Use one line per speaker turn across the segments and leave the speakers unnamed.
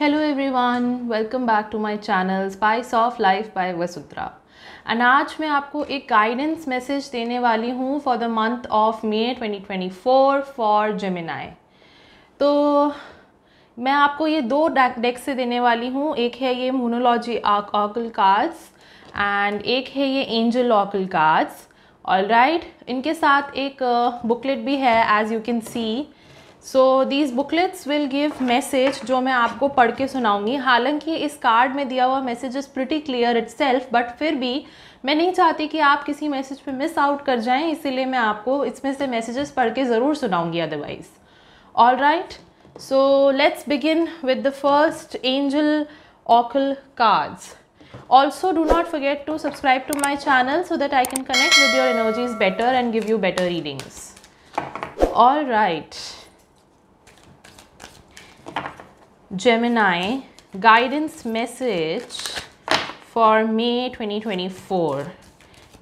Hello everyone welcome back to my channel spice of life by Vasundhara and आज मैं आपको एक गाइडेंस मैसेज देने वाली हूँ for the month of May 2024 for Gemini तो मैं आपको ये दो डेक से देने वाली हूँ एक है ये मोनोलॉजी ऑकल कार्ड्स एंड एक है ये angel oracle cards all right इनके साथ एक बुकलेट uh, भी है as you can see so these booklets will give message जो मैं आपको पढ़ के सुनाऊंगी हालांकि इस कार्ड में दिया हुआ message is pretty clear itself but फिर भी मैं नहीं चाहती कि आप किसी मैसेज पे मिस आउट कर जाएं इसीलिए मैं आपको इसमें से मैसेजेस पढ़ के ज़रूर सुनाऊंगी otherwise all right so let's begin with the first angel oracle cards also do not forget to subscribe to my channel so that I can connect with your energies better and give you better readings all right Gemini guidance message for May 2024.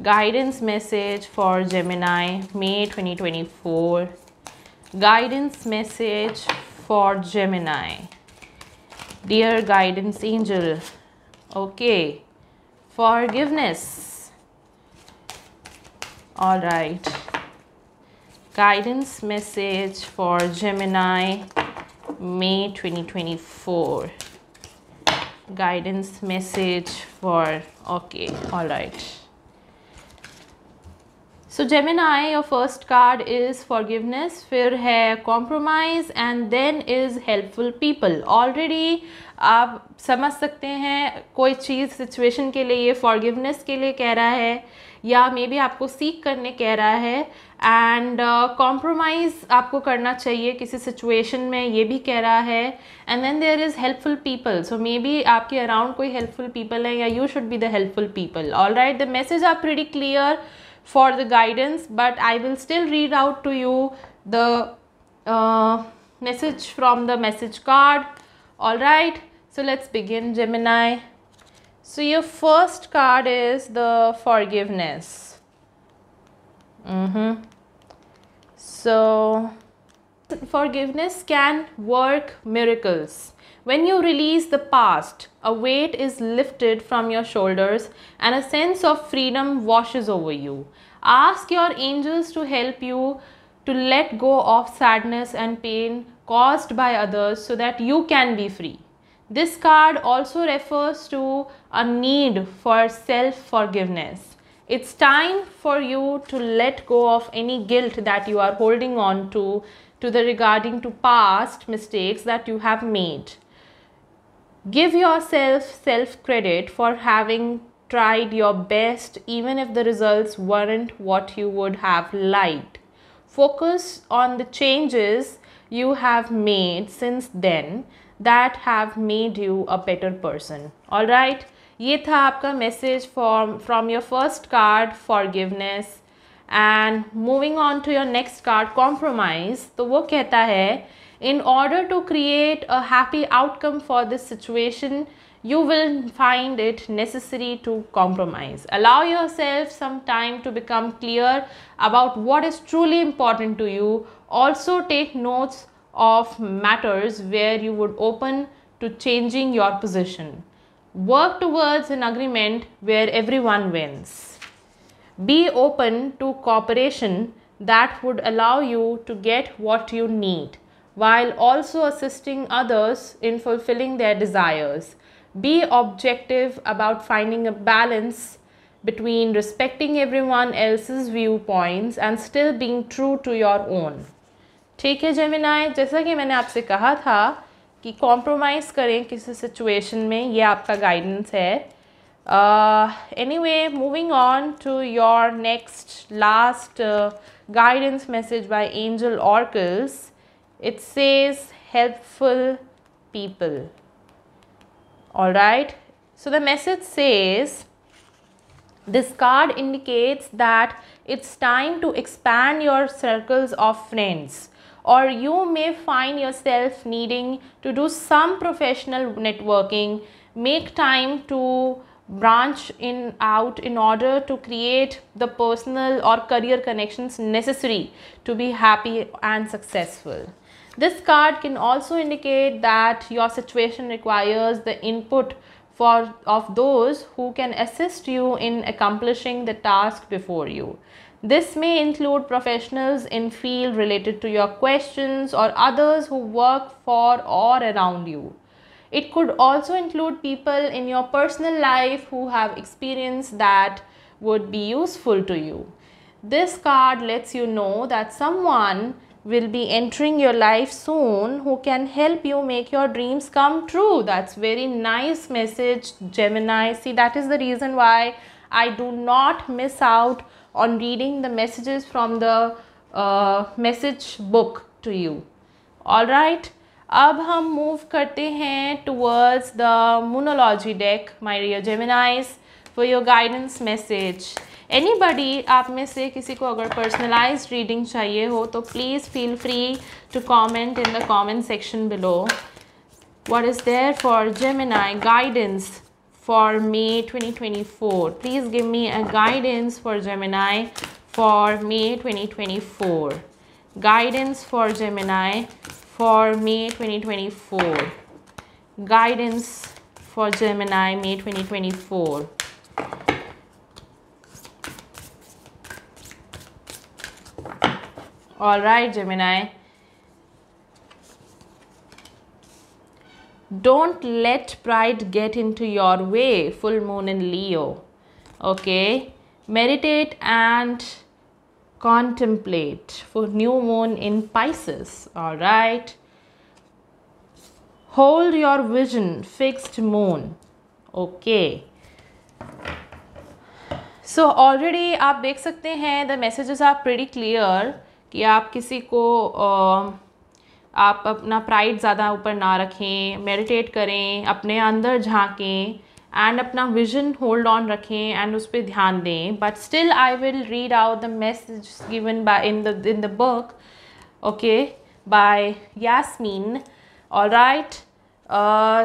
Guidance message for Gemini May 2024. Guidance message for Gemini. Dear guidance angel, okay, forgiveness. All right. Guidance message for Gemini May 2024 guidance message for okay all right so Gemini your first card is forgiveness फिर hai compromise and then is helpful people already आप समझ सकते हैं कोई चीज़ situation के लिए ये forgiveness के लिए कह रहा है या मे बी आपको सीख करने कह रहा है एंड कॉम्प्रोमाइज़ uh, आपको करना चाहिए किसी सिचुएशन में ये भी कह रहा है and then there is helpful people so maybe आपके अराउंड कोई हेल्पफुल पीपल है या you should be the helpful people all right the message are pretty clear for the guidance but I will still read out to you the message from the message card all right so let's begin Gemini So your first card is the forgiveness. Mm-hmm. So forgiveness can work miracles. When you release the past, a weight is lifted from your shoulders and a sense of freedom washes over you. Ask your angels to help you to let go of sadness and pain caused by others so that you can be free. This card also refers to a need for self-forgiveness. It's time for you to let go of any guilt that you are holding on to, to the regarding to past mistakes that you have made. Give yourself self-credit for having tried your best even if the results weren't what you would have liked. Focus on the changes you have made since then that have made you a better person all right ये था आपका message from from your first card, forgiveness. And moving on to your next card, compromise. तो वो कहता है in order to create a happy outcome for this situation you will find it necessary to compromise allow yourself some time to become clear about what is truly important to you also take notes of matters where you would open to changing your position. Work towards an agreement where everyone wins. Be open to cooperation that would allow you to get what you need while also assisting others in fulfilling their desires. Be objective about finding a balance between respecting everyone else's viewpoints and still being true to your own. ठीक है जेमिनाए जैसा कि मैंने आपसे कहा था कि compromise करें किसी सिचुएशन में ये आपका गाइडेंस है anyway moving on to your next last guidance message by angel oracles it says helpful people all right so the message says this card indicates that it's time to expand your circles of friends or you may find yourself needing to do some professional networking make time to branch in out in order to create the personal or career connections necessary to be happy and successful this card can also indicate that your situation requires the input for of those who can assist you in accomplishing the task before you this may include professionals in field related to your questions or others who work for or around you. It could also include people in your personal life who have experience that would be useful to you. This card lets you know that someone will be entering your life soon who can help you make your dreams come true. That's very nice message Gemini. See that is the reason why I do not miss out on reading the messages from the uh, message book to you. All right. अब हम move करते हैं towards the Moonology deck my dear Geminis for your guidance message anybody आप में से किसी को अगर पर्सनलाइज रीडिंग चाहिए हो तो please feel free to comment in the comment section below what is there for Gemini guidance for May 2024. Please give me a guidance for Gemini for May 2024. Guidance for Gemini for May 2024. Guidance for Gemini May 2024. All right, Gemini. Don't let pride get into your way. Full moon in Leo. Okay. Meditate and contemplate for new moon in Pisces. All right. Hold your vision fixed moon. Okay. So so, already आप देख सकते हैं the messages are pretty clear कि आप किसी को uh, आप अपना प्राइड ज़्यादा ऊपर ना रखें मेडिटेट करें अपने अंदर झांकें एंड अपना विजन होल्ड ऑन रखें एंड उस पर ध्यान दें but still I will read out the message given by in the in the book okay by Yasmin all right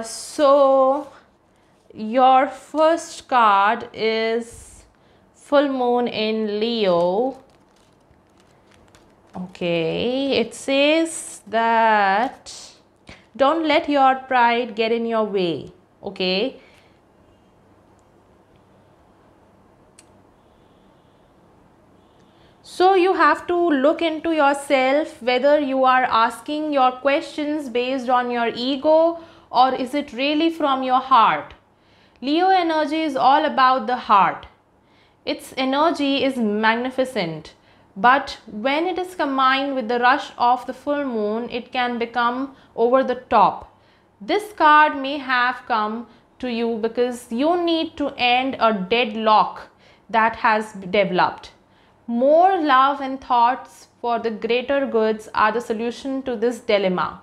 so your first card is full moon in Leo okay it says that don't let your pride get in your way okay So you have to look into yourself whether you are asking your questions based on your ego or is it really from your heart. Leo energy is all about the heart. Its energy is magnificent. But when it is combined with the rush of the full moon, it can become over the top. This card may have come to you because you need to end a deadlock that has developed. More love and thoughts for the greater goods are the solution to this dilemma.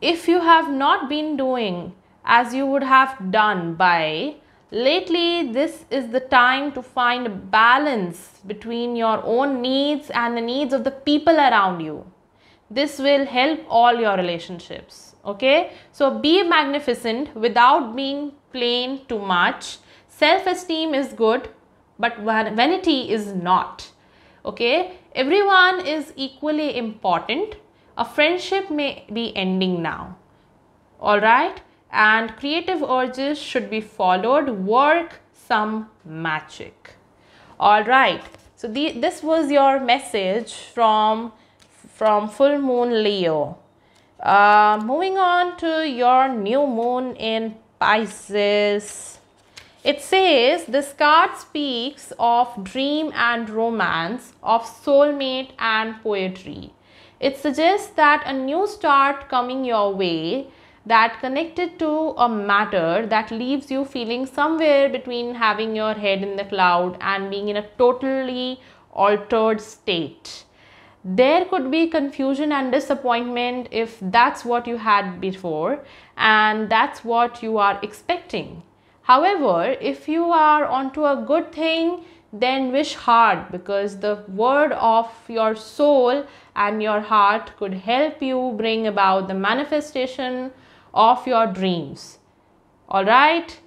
If you have not been doing as you would have done by Lately, this is the time to find a balance between your own needs and the needs of the people around you. This will help all your relationships. Okay, so be magnificent without being plain too much. Self esteem is good, but vanity is not. Okay, everyone is equally important. A friendship may be ending now. All right and creative urges should be followed. Work some magic. All right. So the, this was your message from, from full moon Leo. Uh, moving on to your new moon in Pisces. It says this card speaks of dream and romance, of soulmate and poetry. It suggests that a new start coming your way that connected to a matter that leaves you feeling somewhere between having your head in the cloud and being in a totally altered state. There could be confusion and disappointment if that's what you had before and that's what you are expecting. However, if you are onto a good thing, then wish hard because the word of your soul and your heart could help you bring about the manifestation of your dreams. All right.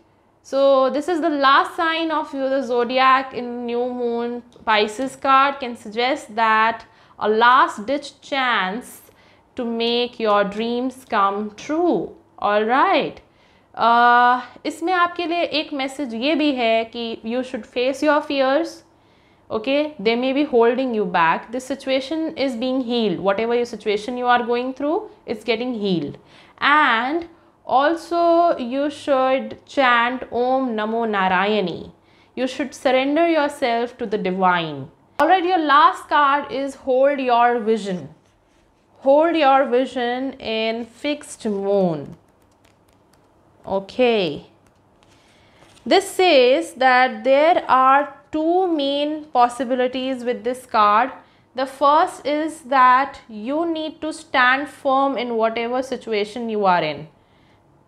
So this is the last sign of the zodiac in new moon. Pisces card can suggest that a last ditch chance to make your dreams come true. All right. Uh, इसमें आपके लिए एक message ये भी है कि you should face your fears okay they may be holding you back this situation is being healed whatever your situation you are going through it's getting healed and also you should chant Om Namo Narayani. You should surrender yourself to the divine. Alright, your last card is hold your vision. Hold your vision in fixed moon. Okay. This says that there are two main possibilities with this card the first is that you need to stand firm in whatever situation you are in.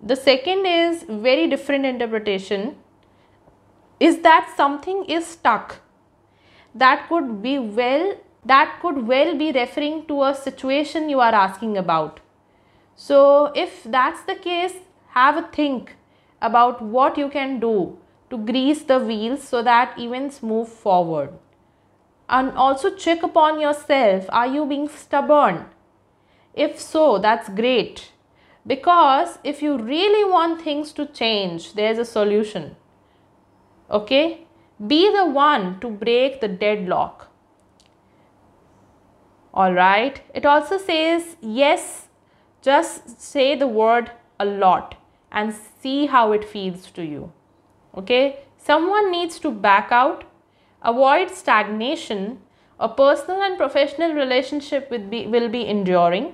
The second is very different interpretation is that something is stuck. That could be well that could well be referring to a situation you are asking about. So if that's the case, have a think about what you can do to grease the wheels so that events move forward and also check upon yourself are you being stubborn if so that's great because if you really want things to change there's a solution okay be the one to break the deadlock all right it also says yes just say the word a lot and see how it feels to you okay someone needs to back out avoid stagnation, a personal and professional relationship will be, will be enduring,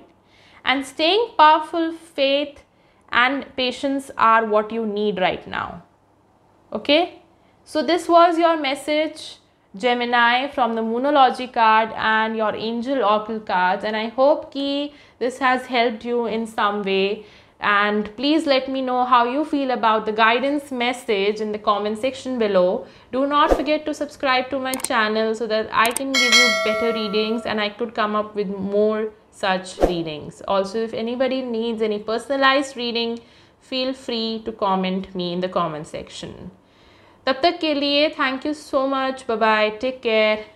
and staying powerful, faith, and patience are what you need right now. Okay, so this was your message. Gemini from the Moonology card and your Angel Oracle cards and I hope ki this has helped you in some way and please let me know how you feel about the guidance message in the comment section below. Do not forget to subscribe to my channel so that I can give you better readings and I could come up with more such readings. Also, if anybody needs any personalized reading, feel free to comment me in the comment section. तब तक thank you so much. Bye bye. Take care.